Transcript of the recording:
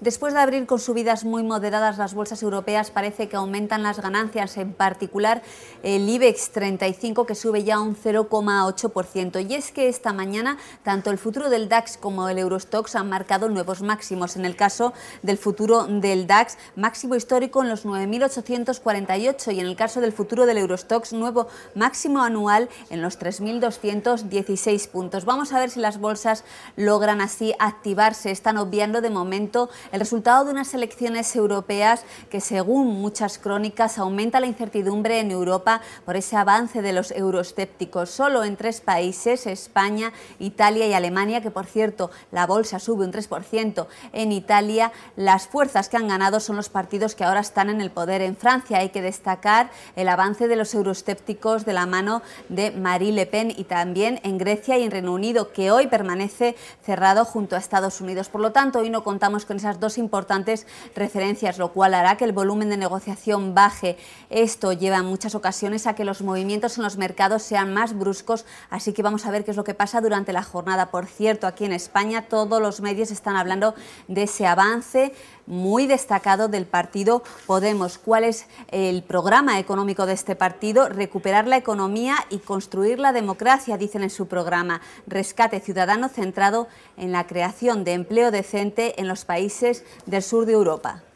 Después de abrir con subidas muy moderadas las bolsas europeas, parece que aumentan las ganancias, en particular el IBEX 35 que sube ya un 0,8%. Y es que esta mañana tanto el futuro del DAX como el Eurostox han marcado nuevos máximos. En el caso del futuro del DAX, máximo histórico en los 9.848 y en el caso del futuro del Eurostox, nuevo máximo anual en los 3.216 puntos. Vamos a ver si las bolsas logran así activarse. Están obviando de momento el resultado de unas elecciones europeas que, según muchas crónicas, aumenta la incertidumbre en Europa por ese avance de los euroscépticos Solo en tres países, España, Italia y Alemania, que por cierto la bolsa sube un 3%, en Italia las fuerzas que han ganado son los partidos que ahora están en el poder. En Francia hay que destacar el avance de los euroscépticos de la mano de Marie Le Pen y también en Grecia y en Reino Unido, que hoy permanece cerrado junto a Estados Unidos. Por lo tanto, hoy no contamos con esas dos importantes referencias, lo cual hará que el volumen de negociación baje. Esto lleva en muchas ocasiones a que los movimientos en los mercados sean más bruscos, así que vamos a ver qué es lo que pasa durante la jornada. Por cierto, aquí en España todos los medios están hablando de ese avance muy destacado del partido Podemos. ¿Cuál es el programa económico de este partido? Recuperar la economía y construir la democracia, dicen en su programa. Rescate ciudadano centrado en la creación de empleo decente en los países del sur de Europa.